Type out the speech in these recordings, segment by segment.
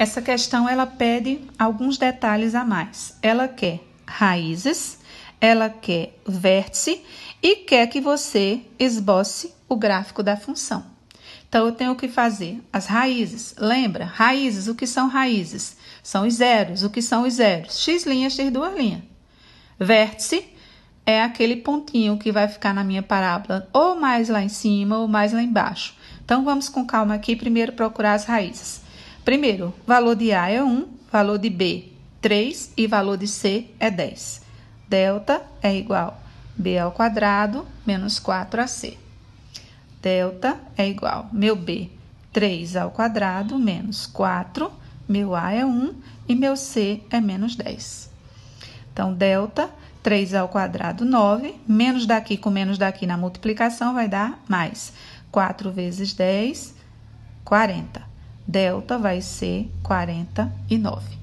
Essa questão ela pede alguns detalhes a mais. Ela quer raízes, ela quer vértice e quer que você esboce o gráfico da função. Então eu tenho que fazer as raízes. Lembra? Raízes, o que são raízes? São os zeros, o que são os zeros? X linha, x duas linha. Vértice é aquele pontinho que vai ficar na minha parábola ou mais lá em cima ou mais lá embaixo. Então vamos com calma aqui primeiro procurar as raízes. Primeiro, valor de A é 1, valor de B 3 e valor de C é 10. Delta é igual B ao quadrado menos 4AC. Delta é igual meu B 3 ao quadrado menos 4, meu A é 1 e meu C é menos 10. Então, delta 3 ao quadrado 9, menos daqui com menos daqui na multiplicação vai dar mais. 4 vezes 10, 40 delta vai ser 49.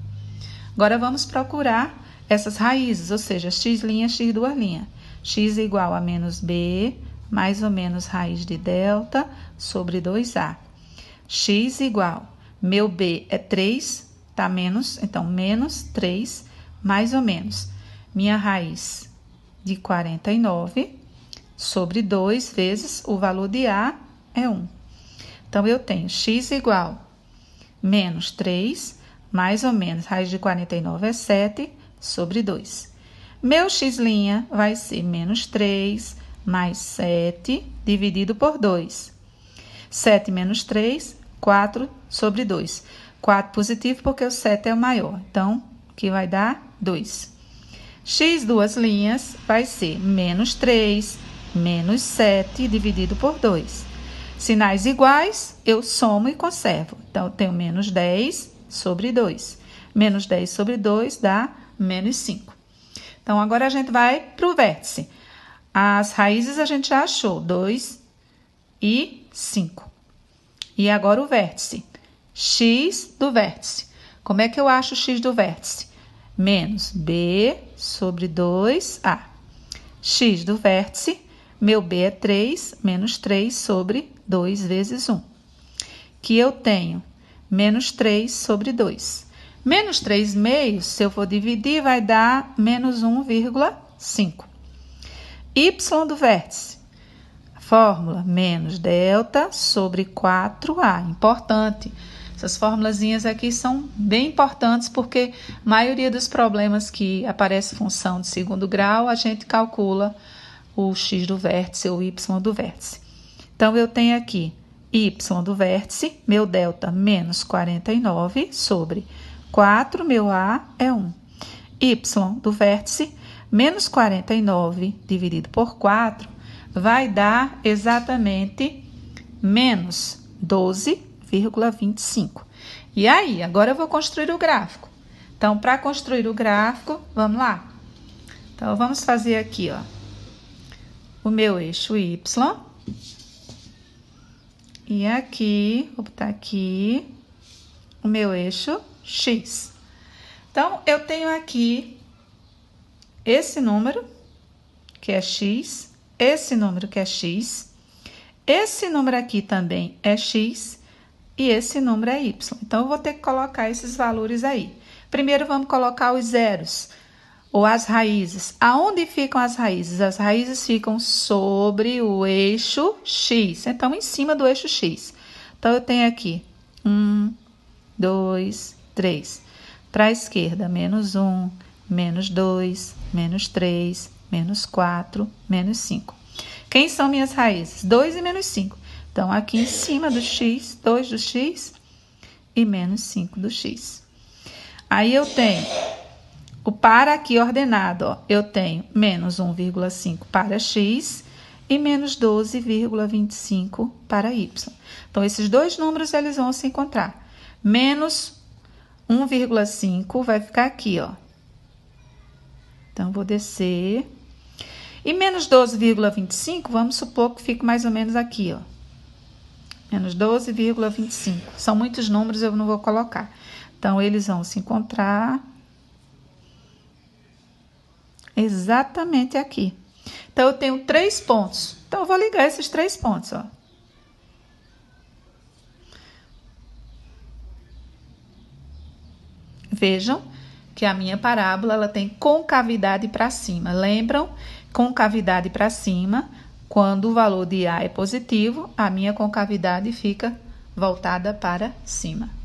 Agora vamos procurar essas raízes, ou seja, x', x', linha. x igual a menos b, mais ou menos raiz de delta sobre 2a. x igual, meu b é 3, tá menos, então menos 3, mais ou menos. Minha raiz de 49 sobre 2 vezes o valor de a é 1. Então, eu tenho x igual menos 3, mais ou menos raiz de 49 é 7, sobre 2. Meu x' vai ser menos 3 mais 7 dividido por 2. 7 menos 3, 4 sobre 2. 4 positivo porque o 7 é o maior. Então, que vai dar 2. x duas linhas vai ser menos 3 menos 7 dividido por 2. Sinais iguais, eu somo e conservo. Então, eu tenho menos 10 sobre 2. Menos 10 sobre 2 dá menos 5. Então, agora a gente vai para o vértice. As raízes a gente já achou, 2 e 5. E agora o vértice. x do vértice. Como é que eu acho o x do vértice? Menos b sobre 2a. x do vértice, meu b é 3, menos 3 sobre 2. 2 vezes 1, que eu tenho menos 3 sobre 2. Menos 3 meios, se eu for dividir, vai dar menos 1,5. Y do vértice. Fórmula menos delta sobre 4A. Importante. Essas formulazinhas aqui são bem importantes porque a maioria dos problemas que aparece função de segundo grau, a gente calcula o x do vértice ou y do vértice. Então, eu tenho aqui y do vértice, meu delta, menos 49, sobre 4, meu A é 1. y do vértice, menos 49 dividido por 4, vai dar exatamente menos 12,25. E aí, agora eu vou construir o gráfico. Então, para construir o gráfico, vamos lá. Então, vamos fazer aqui, ó, o meu eixo Y e aqui, vou botar aqui o meu eixo X. Então, eu tenho aqui esse número, que é X, esse número que é X, esse número aqui também é X e esse número é Y. Então, eu vou ter que colocar esses valores aí. Primeiro, vamos colocar os zeros ou as raízes. Aonde ficam as raízes? As raízes ficam sobre o eixo X, então em cima do eixo X. Então eu tenho aqui um, dois, três. Para a esquerda, menos um, menos dois, menos três, menos quatro, menos cinco. Quem são minhas raízes? 2 e menos 5. Então, aqui em cima do x, 2 do x e menos 5 do x. Aí eu tenho o para aqui ordenado, ó, eu tenho menos 1,5 para x e menos 12,25 para y. Então, esses dois números eles vão se encontrar. Menos 1,5 vai ficar aqui, ó. Então, vou descer. E menos 12,25, vamos supor que fique mais ou menos aqui, ó. Menos 12,25. São muitos números, eu não vou colocar. Então, eles vão se encontrar. Exatamente aqui. Então, eu tenho três pontos. Então, eu vou ligar esses três pontos, ó. Vejam que a minha parábola ela tem concavidade para cima. Lembram? Concavidade para cima, quando o valor de A é positivo, a minha concavidade fica voltada para cima.